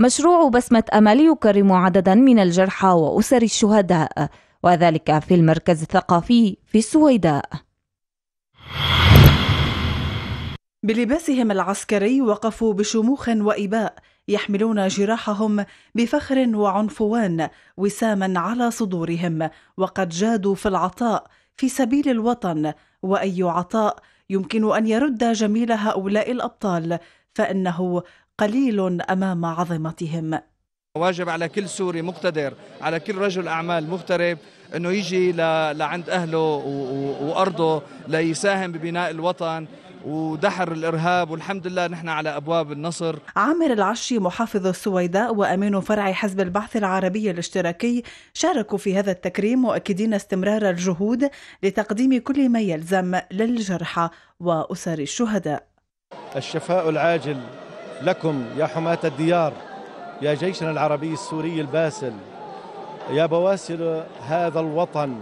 مشروع بسمة أمل يكرم عددا من الجرحى وأسر الشهداء وذلك في المركز الثقافي في السويداء بلباسهم العسكري وقفوا بشموخ وإباء يحملون جراحهم بفخر وعنفوان وساما على صدورهم وقد جادوا في العطاء في سبيل الوطن واي عطاء يمكن ان يرد جميل هؤلاء الابطال فإنه قليل أمام عظمتهم واجب على كل سوري مقتدر على كل رجل أعمال مغترب أنه يجي لعند أهله وأرضه ليساهم ببناء الوطن ودحر الارهاب والحمد لله نحن على ابواب النصر. عامر العشي محافظ السويداء وامين فرع حزب البعث العربي الاشتراكي شاركوا في هذا التكريم مؤكدين استمرار الجهود لتقديم كل ما يلزم للجرحى واسر الشهداء. الشفاء العاجل لكم يا حماة الديار يا جيشنا العربي السوري الباسل يا بواسل هذا الوطن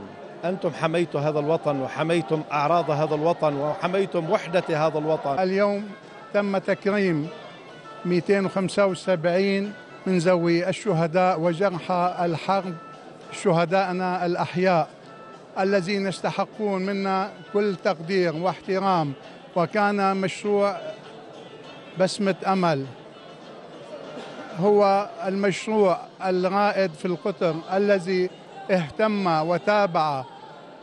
أنتم حميتوا هذا الوطن وحميتم أعراض هذا الوطن وحميتم وحدة هذا الوطن اليوم تم تكريم 275 من ذوي الشهداء وجرحى الحرب شهدائنا الأحياء الذين يستحقون منا كل تقدير واحترام وكان مشروع بسمة أمل هو المشروع الرائد في القطر الذي اهتم وتابع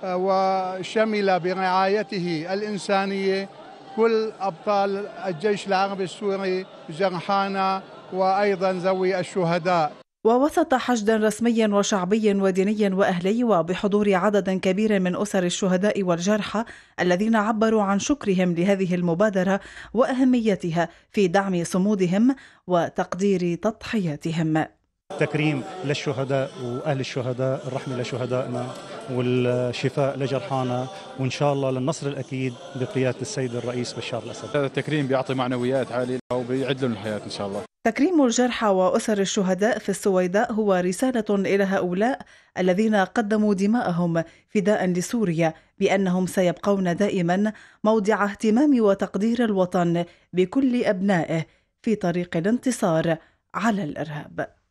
آه، وشمل برعايته الإنسانية كل أبطال الجيش العربي السوري جرحانا وأيضا ذوي الشهداء ووسط حشد رسمي وشعبي وديني واهلي وبحضور عدد كبير من اسر الشهداء والجرحى الذين عبروا عن شكرهم لهذه المبادره واهميتها في دعم صمودهم وتقدير تضحياتهم تكريم للشهداء واهل الشهداء الرحمه لشهدائنا والشفاء لجرحانا وان شاء الله للنصر الاكيد بقياده السيد الرئيس بشار الاسد. هذا التكريم بيعطي معنويات عاليه وبيعد لهم الحياه ان شاء الله. تكريم الجرحى واسر الشهداء في السويداء هو رساله الى هؤلاء الذين قدموا دماءهم فداء لسوريا بانهم سيبقون دائما موضع اهتمام وتقدير الوطن بكل ابنائه في طريق الانتصار على الارهاب.